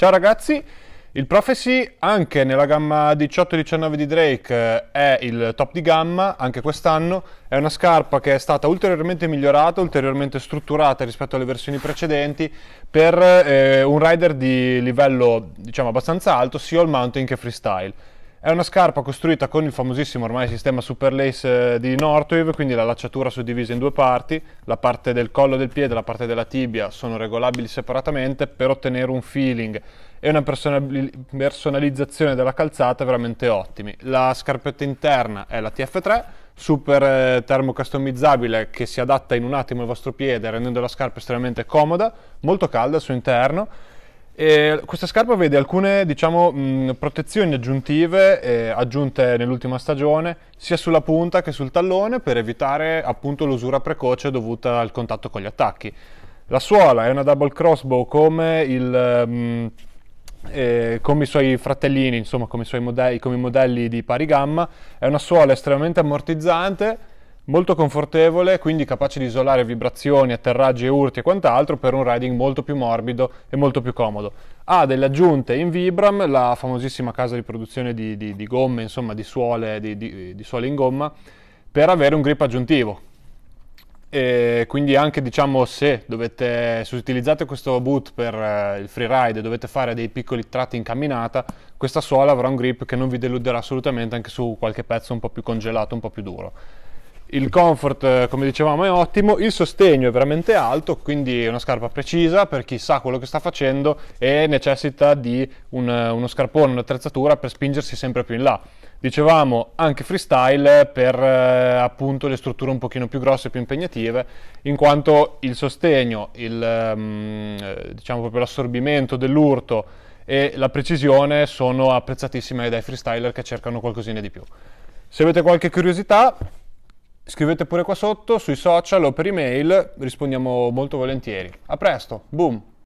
Ciao ragazzi, il Prophecy anche nella gamma 18-19 di Drake eh, è il top di gamma, anche quest'anno è una scarpa che è stata ulteriormente migliorata, ulteriormente strutturata rispetto alle versioni precedenti per eh, un rider di livello diciamo abbastanza alto sia all mountain che freestyle. È una scarpa costruita con il famosissimo ormai sistema Super Lace eh, di Northwave, quindi la lacciatura suddivisa in due parti, la parte del collo del piede e la parte della tibia sono regolabili separatamente per ottenere un feeling e una personalizzazione della calzata veramente ottimi. La scarpetta interna è la TF3, super eh, termocustomizzabile che si adatta in un attimo al vostro piede rendendo la scarpa estremamente comoda, molto calda al suo interno e questa scarpa vede alcune diciamo, mh, protezioni aggiuntive eh, aggiunte nell'ultima stagione sia sulla punta che sul tallone per evitare appunto, l'usura precoce dovuta al contatto con gli attacchi. La suola è una double crossbow come, il, mh, eh, come i suoi fratellini, insomma come i, suoi modelli, come i modelli di pari gamma, è una suola estremamente ammortizzante molto confortevole, quindi capace di isolare vibrazioni, atterraggi e urti e quant'altro per un riding molto più morbido e molto più comodo. Ha delle aggiunte in Vibram, la famosissima casa di produzione di, di, di gomme, insomma di suole, di, di suole in gomma, per avere un grip aggiuntivo, e quindi anche diciamo se, dovete, se utilizzate questo boot per eh, il freeride e dovete fare dei piccoli tratti in camminata questa suola avrà un grip che non vi deluderà assolutamente anche su qualche pezzo un po' più congelato un po' più duro il comfort eh, come dicevamo è ottimo, il sostegno è veramente alto, quindi è una scarpa precisa per chi sa quello che sta facendo e necessita di un, eh, uno scarpone, un'attrezzatura per spingersi sempre più in là. Dicevamo anche freestyle per eh, appunto le strutture un pochino più grosse, e più impegnative, in quanto il sostegno, il, um, diciamo proprio l'assorbimento dell'urto e la precisione sono apprezzatissime dai freestyler che cercano qualcosina di più. Se avete qualche curiosità Scrivete pure qua sotto, sui social o per email, rispondiamo molto volentieri. A presto, boom!